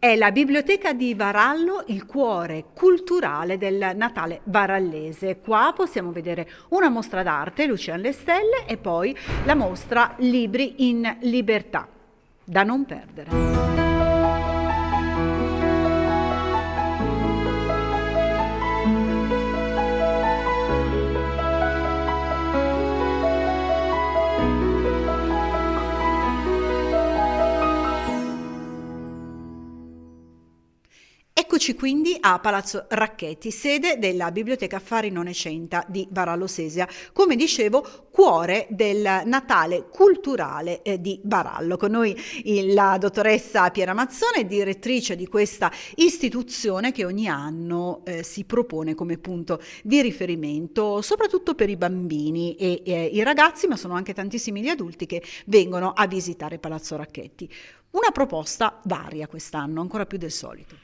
È la biblioteca di Varallo il cuore culturale del Natale varallese. Qua possiamo vedere una mostra d'arte, Lucia alle stelle, e poi la mostra Libri in libertà. Da non perdere. Eccoci quindi a Palazzo Racchetti, sede della Biblioteca Affari Nonecenta di Barallo Sesia. Come dicevo, cuore del Natale culturale eh, di Barallo. Con noi la dottoressa Piera Mazzone, direttrice di questa istituzione che ogni anno eh, si propone come punto di riferimento, soprattutto per i bambini e, e i ragazzi, ma sono anche tantissimi gli adulti che vengono a visitare Palazzo Racchetti. Una proposta varia quest'anno, ancora più del solito.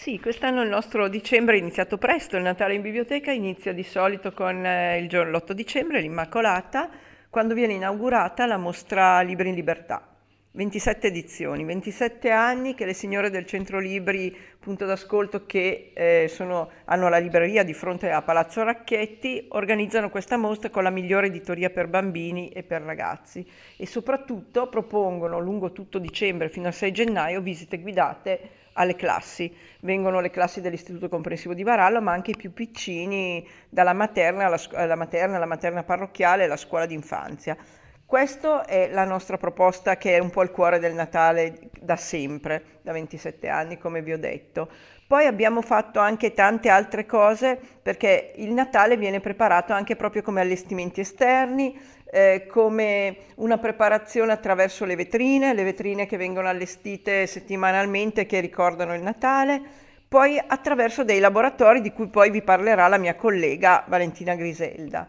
Sì, quest'anno il nostro dicembre è iniziato presto, il Natale in biblioteca inizia di solito con eh, giorno, l'8 dicembre, l'Immacolata, quando viene inaugurata la mostra Libri in Libertà. 27 edizioni, 27 anni che le signore del centro libri punto d'ascolto che eh, sono, hanno la libreria di fronte a Palazzo Racchetti organizzano questa mostra con la migliore editoria per bambini e per ragazzi e soprattutto propongono lungo tutto dicembre fino al 6 gennaio visite guidate alle classi. Vengono le classi dell'Istituto Comprensivo di Varallo, ma anche i più piccini, dalla materna alla, alla materna, alla materna parrocchiale e alla scuola d'infanzia. Questa è la nostra proposta che è un po' il cuore del Natale da sempre, da 27 anni, come vi ho detto. Poi abbiamo fatto anche tante altre cose perché il Natale viene preparato anche proprio come allestimenti esterni, eh, come una preparazione attraverso le vetrine, le vetrine che vengono allestite settimanalmente che ricordano il Natale, poi attraverso dei laboratori di cui poi vi parlerà la mia collega Valentina Griselda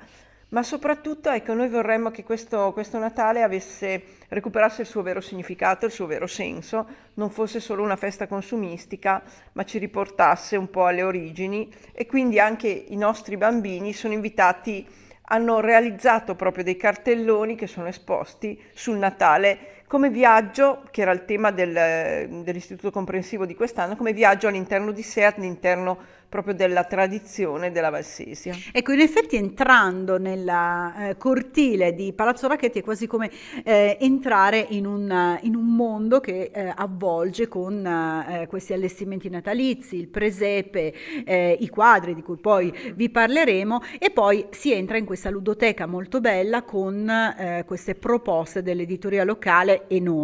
ma soprattutto ecco, noi vorremmo che questo, questo Natale avesse, recuperasse il suo vero significato, il suo vero senso, non fosse solo una festa consumistica, ma ci riportasse un po' alle origini e quindi anche i nostri bambini sono invitati, hanno realizzato proprio dei cartelloni che sono esposti sul Natale come viaggio, che era il tema del, dell'istituto comprensivo di quest'anno, come viaggio all'interno di sé, all'interno proprio della tradizione della Valsesia. Ecco, in effetti entrando nel eh, cortile di Palazzo Racchetti è quasi come eh, entrare in un, in un, mondo che eh, avvolge con eh, questi allestimenti natalizi, il presepe, eh, i quadri di cui poi vi parleremo e poi si entra in questa ludoteca molto bella con eh, queste proposte dell'editoria locale e non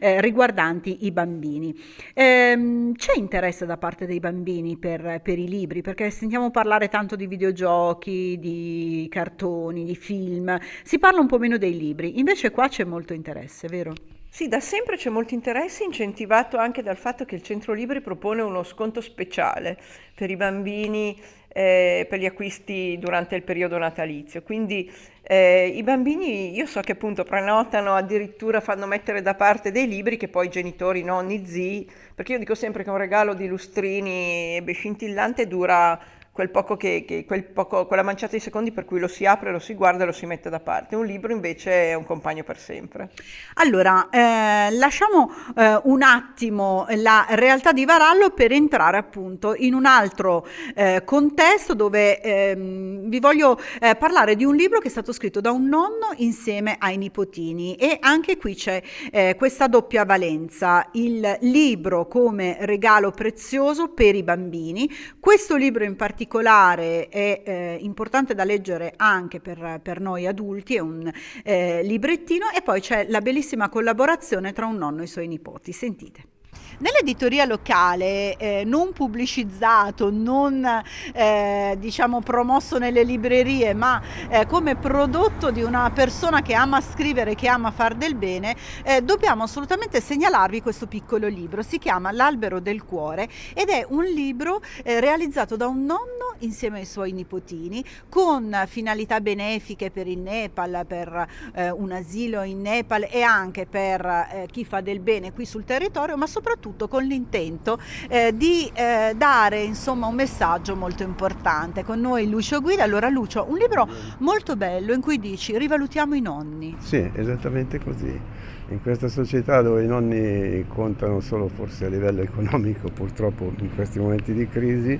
riguardanti i bambini. Ehm, c'è interesse da parte dei bambini per, per per i libri, perché sentiamo parlare tanto di videogiochi, di cartoni, di film, si parla un po' meno dei libri, invece qua c'è molto interesse, vero? Sì, da sempre c'è molto interesse, incentivato anche dal fatto che il Centro Libri propone uno sconto speciale per i bambini eh, per gli acquisti durante il periodo natalizio. Quindi eh, i bambini, io so che appunto prenotano, addirittura fanno mettere da parte dei libri che poi i genitori, nonni, zii, perché io dico sempre che un regalo di lustrini e scintillante dura quel poco che, che quel poco, quella manciata di secondi per cui lo si apre, lo si guarda e lo si mette da parte. Un libro invece è un compagno per sempre. Allora, eh, lasciamo eh, un attimo la realtà di Varallo per entrare appunto in un altro eh, contesto dove ehm, vi voglio eh, parlare di un libro che è stato scritto da un nonno insieme ai nipotini e anche qui c'è eh, questa doppia valenza, il libro come regalo prezioso per i bambini, questo libro in particolare particolare è eh, importante da leggere anche per, per noi adulti, è un eh, librettino e poi c'è la bellissima collaborazione tra un nonno e i suoi nipoti. Sentite. Nell'editoria locale eh, non pubblicizzato, non eh, diciamo promosso nelle librerie, ma eh, come prodotto di una persona che ama scrivere, che ama far del bene, eh, dobbiamo assolutamente segnalarvi questo piccolo libro. Si chiama L'albero del cuore ed è un libro eh, realizzato da un nonno insieme ai suoi nipotini con finalità benefiche per il Nepal, per eh, un asilo in Nepal e anche per eh, chi fa del bene qui sul territorio, ma soprattutto con l'intento eh, di eh, dare insomma un messaggio molto importante. Con noi Lucio Guida, allora Lucio, un libro molto bello in cui dici rivalutiamo i nonni. Sì, esattamente così. In questa società dove i nonni contano solo forse a livello economico, purtroppo in questi momenti di crisi,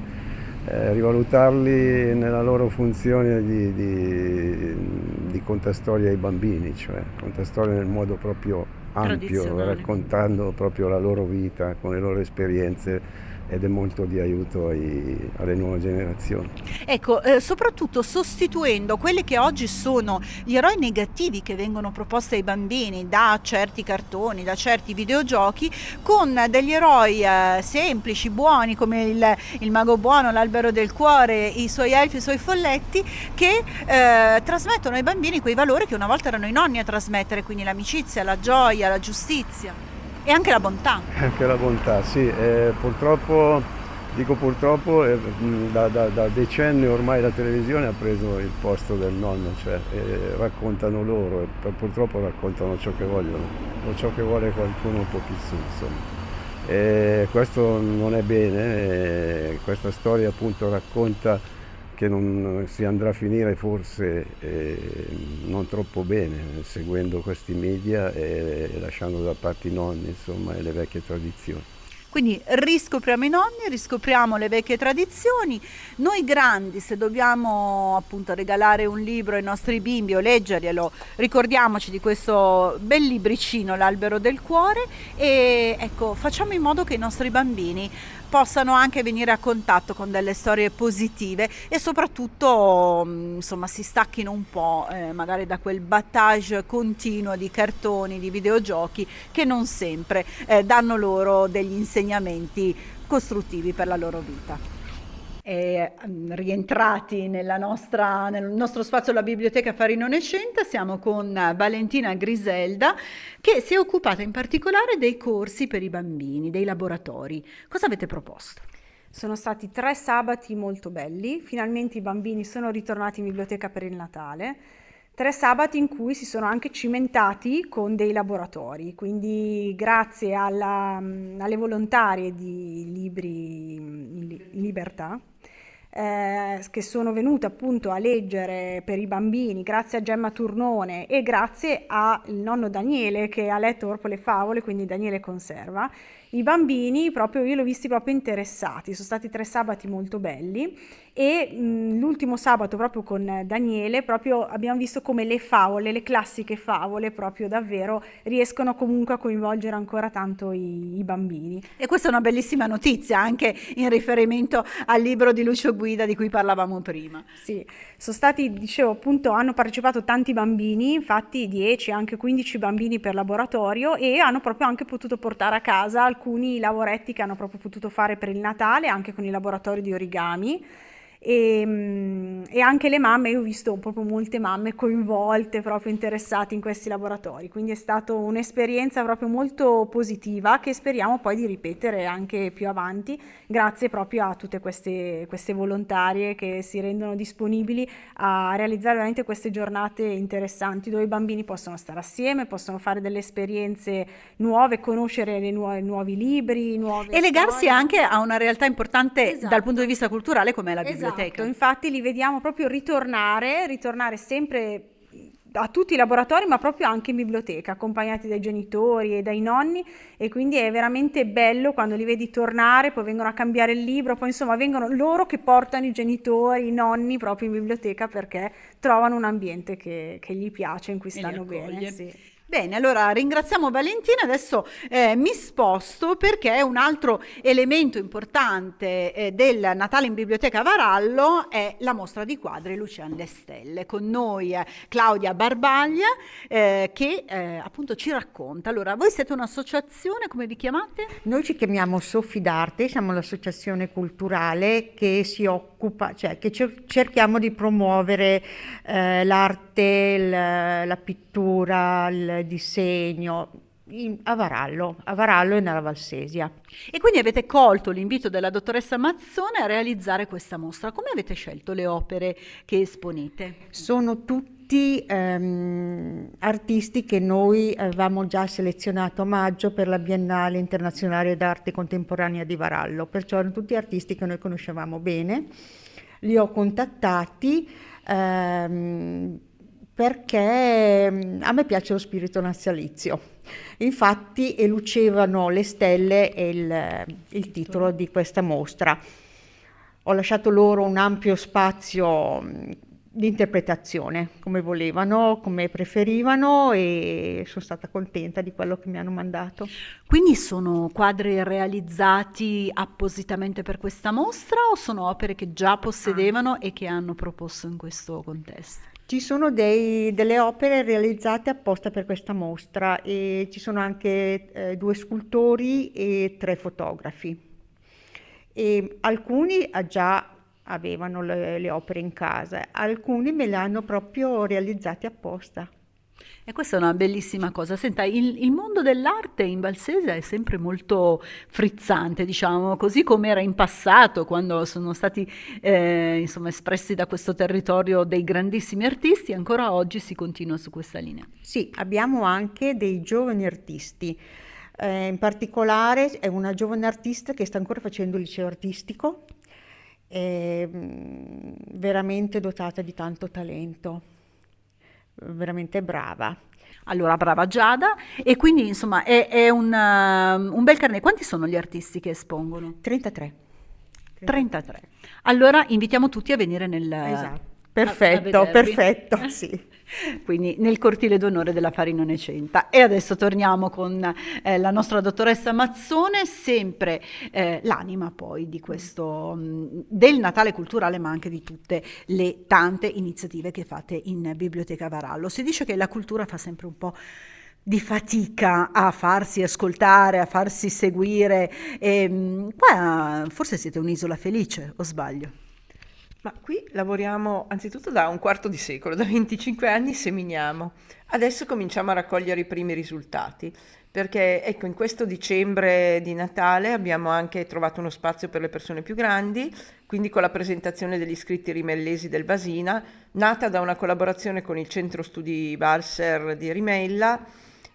eh, rivalutarli nella loro funzione di, di, di contastoria ai bambini, cioè contastoria nel modo proprio ampio, raccontando proprio la loro vita con le loro esperienze ed è molto di aiuto ai, alle nuove generazioni. Ecco, eh, soprattutto sostituendo quelli che oggi sono gli eroi negativi che vengono proposti ai bambini da certi cartoni, da certi videogiochi, con degli eroi eh, semplici, buoni come il, il, mago buono, l'albero del cuore, i suoi elfi, i suoi folletti, che eh, trasmettono ai bambini quei valori che una volta erano i nonni a trasmettere, quindi l'amicizia, la gioia, la giustizia. E anche la bontà. Anche la bontà, sì. Eh, purtroppo, dico purtroppo, eh, da, da, da, decenni ormai la televisione ha preso il posto del nonno, cioè eh, raccontano loro e purtroppo raccontano ciò che vogliono o ciò che vuole qualcuno un po' più su, insomma. E eh, questo non è bene, eh, questa storia appunto racconta che non eh, si andrà a finire forse eh, non troppo bene seguendo questi media e, lasciando da parte i nonni insomma, e le vecchie tradizioni. Quindi riscopriamo i nonni, riscopriamo le vecchie tradizioni. Noi grandi, se dobbiamo appunto regalare un libro ai nostri bimbi o leggerglielo, ricordiamoci di questo bel libricino, L'albero del cuore, e ecco, facciamo in modo che i nostri bambini possano anche venire a contatto con delle storie positive e soprattutto mm, insomma si stacchino un po' eh, magari da quel battage continuo di cartoni, di videogiochi che non sempre eh, danno loro degli insegnamenti costruttivi per la loro vita. E, um, rientrati nostra, nel nostro spazio della biblioteca Farinone Scenta siamo con eh, Valentina Griselda che si è occupata in particolare dei corsi per i bambini, dei laboratori. Cosa avete proposto? Sono stati tre sabati molto belli, finalmente i bambini sono ritornati in biblioteca per il Natale tre sabati in cui si sono anche cimentati con dei laboratori, quindi grazie alla, mm, alle volontarie di Libri mm, in Libertà, eh, che sono venute appunto a leggere per i bambini grazie a Gemma Turnone e grazie al nonno Daniele che ha letto Orpo le favole, quindi Daniele Conserva i bambini proprio io li ho visti proprio interessati, sono stati tre sabati molto belli e mh, l'ultimo sabato proprio con Daniele proprio abbiamo visto come le favole, le classiche favole proprio davvero riescono comunque a coinvolgere ancora tanto i, i bambini. E questa è una bellissima notizia anche in riferimento al libro di Lucio Guida di cui parlavamo prima. Sì, sono stati, dicevo appunto, hanno partecipato tanti bambini, infatti 10, anche 15 bambini per laboratorio e hanno proprio anche potuto portare a casa alcuni alcuni lavoretti che hanno proprio potuto fare per il Natale anche con i laboratori di origami e, mm, e, anche le mamme, io ho visto proprio molte mamme coinvolte, proprio interessate in questi laboratori, quindi è stata un'esperienza proprio molto positiva che speriamo poi di ripetere anche più avanti, grazie proprio a tutte queste, queste volontarie che si rendono disponibili a realizzare veramente queste giornate interessanti dove i bambini possono stare assieme, possono fare delle esperienze nuove, conoscere nuove, nuovi libri, nuove e storie. legarsi anche a una realtà importante esatto. dal punto di esatto. vista culturale come è la biblioteca. Esatto, biblioteca. Infatti li vediamo proprio ritornare, ritornare sempre a tutti i laboratori, ma proprio anche in biblioteca, accompagnati dai genitori e dai nonni e quindi è veramente bello quando li vedi tornare, poi vengono a cambiare il libro, poi insomma vengono loro che portano i genitori, i nonni proprio in biblioteca perché trovano un ambiente che, che gli piace, in cui stanno bene. Sì. Bene, allora ringraziamo Valentina, adesso eh, mi sposto perché un altro elemento importante eh, del Natale in Biblioteca Varallo è la mostra di quadri Lucian Le Stelle. Con noi eh, Claudia Barbaglia eh, che eh, appunto ci racconta. Allora, voi siete un'associazione, come vi chiamate? Noi ci chiamiamo Soffi d'Arte, siamo l'associazione culturale che si occupa, cioè che cerchiamo di promuovere eh, l'arte l'arte, la, la pittura, il disegno, in, a, Varallo, a Varallo e nella Valsesia. E quindi avete colto l'invito della dottoressa Mazzone a realizzare questa mostra. Come avete scelto le opere che esponete? Sono tutti ehm, artisti che noi avevamo già selezionato a maggio per la Biennale Internazionale d'Arte Contemporanea di Varallo, perciò erano tutti artisti che noi conoscevamo bene. Li ho contattati. Ehm, perché mm, a me piace lo spirito nazionalizio. Infatti elucevano le stelle il, il titolo di questa mostra. Ho lasciato loro un ampio spazio mm, di interpretazione, come volevano, come preferivano e sono stata contenta di quello che mi hanno mandato. Quindi sono quadri realizzati appositamente per questa mostra o sono opere che già ah. possedevano ah. e che hanno proposto in questo contesto? Ci sono dei, delle opere realizzate apposta per questa mostra e ci sono anche eh, due scultori e tre fotografi. E alcuni ah, già avevano le, le opere in casa, alcuni me le hanno proprio realizzate apposta. E questa è una bellissima cosa. Senta, il, il, mondo dell'arte in Valsese è sempre molto frizzante, diciamo, così come era in passato, quando sono stati eh, insomma, espressi da questo territorio dei grandissimi artisti, ancora oggi si continua su questa linea. Sì, abbiamo anche dei giovani artisti. Eh, in particolare è una giovane artista che sta ancora facendo il liceo artistico, è ehm, veramente dotata di tanto talento veramente brava. Allora, brava Giada, e quindi insomma è, è un, uh, un bel carnet. Quanti sono gli artisti che espongono? 33. 33. 33. Allora invitiamo tutti a venire nel... Esatto Perfetto, a, a perfetto, sì. Quindi nel cortile d'onore della Farinonecenta. E adesso torniamo con eh, la nostra dottoressa Mazzone, sempre eh, l'anima poi di questo, mh, mm, del Natale culturale, ma anche di tutte le tante iniziative che fate in Biblioteca Varallo. Si dice che la cultura fa sempre un po' di fatica a farsi ascoltare, a farsi seguire. E, ehm, mh, qua forse siete un'isola felice, o sbaglio? Ma qui lavoriamo anzitutto da un quarto di secolo, da 25 anni seminiamo. Adesso cominciamo a raccogliere i primi risultati, perché ecco, in questo dicembre di Natale abbiamo anche trovato uno spazio per le persone più grandi, quindi con la presentazione degli iscritti rimellesi del Basina, nata da una collaborazione con il Centro Studi Balser di Rimella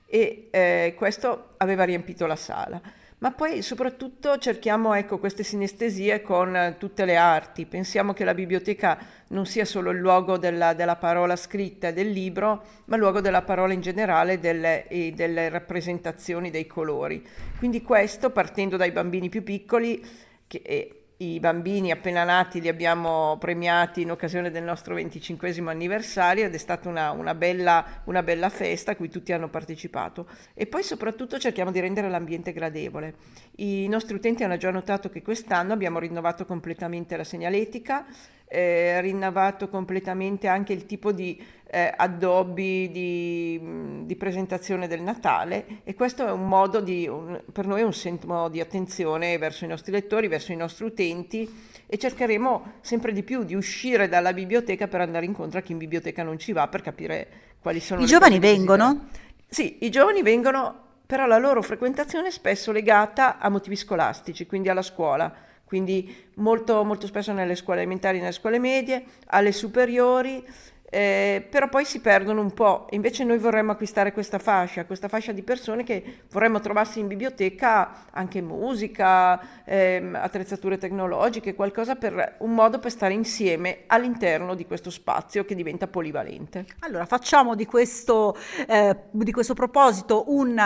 e eh, questo aveva riempito la sala ma poi soprattutto cerchiamo ecco, queste sinestesie con tutte le arti, pensiamo che la biblioteca non sia solo il luogo della, della parola scritta e del libro, ma il luogo della parola in generale delle, e delle rappresentazioni dei colori. Quindi questo, partendo dai bambini più piccoli, che, eh, i bambini appena nati li abbiamo premiati in occasione del nostro 25 anniversario ed è stata una, una, bella, una, bella, festa a cui tutti hanno partecipato. E poi soprattutto cerchiamo di rendere l'ambiente gradevole. I nostri utenti hanno già notato che quest'anno abbiamo rinnovato completamente la segnaletica, eh, rinnovato completamente anche il tipo di eh, addobbi di, di, presentazione del Natale e questo è un modo di, un, per noi è un sentimento di attenzione verso i nostri lettori, verso i nostri utenti e cercheremo sempre di più di uscire dalla biblioteca per andare incontro a chi in biblioteca non ci va per capire quali sono I giovani vengono? Sì, i giovani vengono però la loro frequentazione è spesso legata a motivi scolastici, quindi alla scuola quindi molto, molto spesso nelle scuole elementari, nelle scuole medie, alle superiori eh, però poi si perdono un po'. Invece noi vorremmo acquistare questa fascia, questa fascia di persone che vorremmo trovarsi in biblioteca anche musica, ehm, attrezzature tecnologiche, qualcosa per un modo per stare insieme all'interno di questo spazio che diventa polivalente. Allora facciamo di questo, eh, di questo proposito un eh,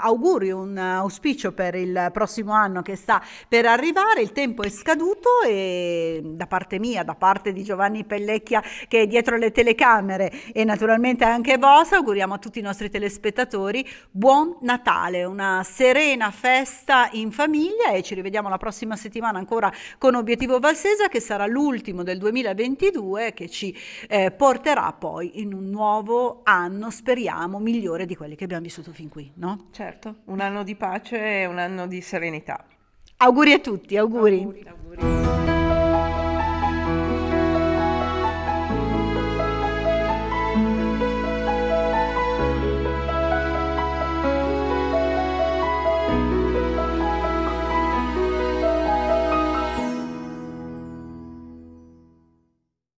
augurio, un auspicio per il prossimo anno che sta per arrivare, il tempo è scaduto e da parte mia, da parte di Giovanni Pellecchia che è dietro le televisioni, telecamere e naturalmente anche a Bosa, auguriamo a tutti i nostri telespettatori buon Natale, una serena festa in famiglia e ci rivediamo la prossima settimana ancora con Obiettivo Valsesa che sarà l'ultimo del 2022 che ci eh, porterà poi in un nuovo anno, speriamo, migliore di quelli che abbiamo vissuto fin qui, no? Certo, un anno di pace e un anno di serenità. Auguri a tutti, auguri. auguri, auguri.